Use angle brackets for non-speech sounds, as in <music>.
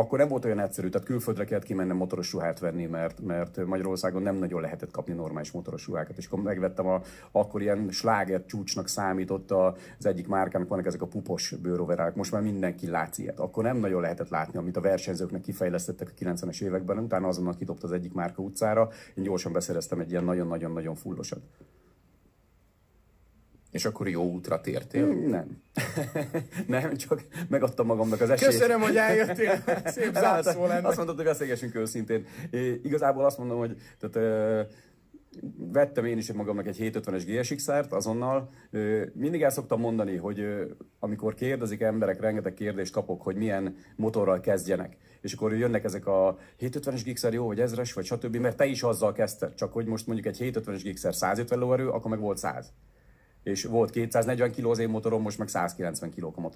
akkor nem volt olyan egyszerű, tehát külföldre kellett kimennem motoros ruhát venni, mert, mert Magyarországon nem nagyon lehetett kapni normális motoros ruhákat. És akkor megvettem, a, akkor ilyen sláger csúcsnak számított az egyik márkának, vannak ezek a pupos bőroverák, most már mindenki látsz ilyet. Akkor nem nagyon lehetett látni, amit a versenyzőknek kifejlesztettek a 90-es években, utána azonnal kidobt az egyik márka utcára, én gyorsan beszereztem egy ilyen nagyon-nagyon-nagyon fullosat. És akkor jó útra tértél? Nem. <laughs> nem, csak megadtam magamnak az esélyt. Köszönöm, hogy eljöttél. <laughs> Szép hát, zárszó lenne. Azt mondtad, hogy beszélgessünk őszintén. É, igazából azt mondom, hogy tehát, ö, vettem én is magamnak egy 750-es gsx szert azonnal. Ö, mindig el szoktam mondani, hogy ö, amikor kérdezik emberek, rengeteg kérdést kapok, hogy milyen motorral kezdjenek. És akkor jönnek ezek a 750-es gigszer jó, vagy ezres, vagy stb. Mert te is azzal kezdted, csak hogy most mondjuk egy 750-es gigszer 150 lóerő, akkor meg volt 100 és volt 240 kg az én motorom, most meg 190 kg a motorom.